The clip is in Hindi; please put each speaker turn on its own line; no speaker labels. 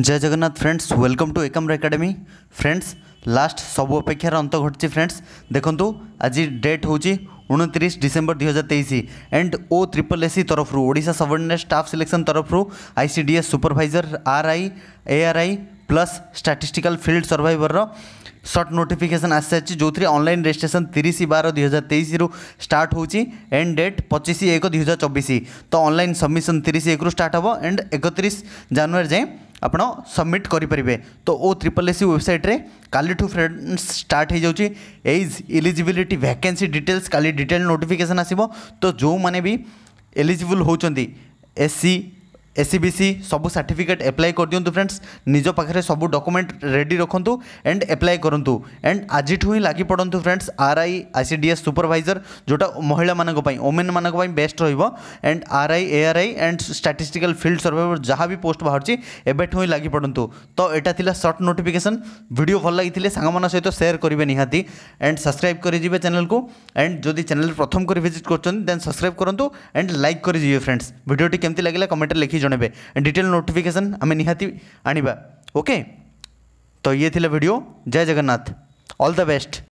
जय Jagannath friends welcome to Ekamra academy friends last सब अपेक्षार अंत घटी फ्रेंड्स देखूँ आज डेट हूँ उनतीस डिसेम्बर दुई हजार तेईस and O triple S C तरफ ओडा सबर्डने स्टाफ सिलेक्शन तरफ ICDS supervisor R I A R I plus statistical field surveyor सर्ट नोटिफिकेसन आसी जो थी अनलाइन रेजिट्रेसन तीस बार दुई हजार तेईस रु स्टार्ट एंड डेट पचिश एक दुई हजार चबीस तो अनल सबमिशन तीस एक रु स्टार्ट हे एंड एकत्र जानुरी जाए ଆପଣ ସବମିଟ୍ କରିପାରିବେ ତ ଓ ଟ୍ରିପଲ୍ ଏସ୍ ସି ୱେବସାଇଟ୍ରେ କାଲିଠୁ ଫ୍ରେଣ୍ଡସ୍ ଷ୍ଟାର୍ଟ ହେଇଯାଉଛି ଏଜ୍ ଇଲିଜିବିଲିଟି ଭ୍ୟାକେନ୍ସି ଡିଟେଲ୍ସ କାଲି ଡିଟେଲ୍ ନୋଟିଫିକେସନ୍ ଆସିବ ତ ଯେଉଁମାନେ ବି ଏଲିଜିବୁଲ୍ ହେଉଛନ୍ତି ଏସ୍ ସି एससीबीसी सब सर्टिफिकेट एप्लाय कर दिंतु फ्रेंड्स निज पाखे सब डॉक्यूमेंट रेडी रखु एंड एप्लाय करूँ एंड आज ही लग पड़ू friends R I I S supervisor जोटा महिला मानी ओमेन मानी बेस्ट रंड R I A R I and statistical field survivor जहाँ भी पोस्ट बाहर एवं ही लग पड़ू तो यहाँ थी सर्ट नोटिफिकेसन भिडियो भल लगी सांग सहित सेयर करेंगे निहाती एंड सब्सक्राइब करेंगे चैनल को एंड जदि चैनल प्रथम कर भिजिट कर सब्सक्राइब करूँ एंड लाइक करेंगे फ्रेंड्स भिडियोटी केमती लगे कमेंट लिखी जनवे डिटेल नोटिफिकेशन आम निहाती तो ये थिला जय जगन्नाथ ऑल द बेस्ट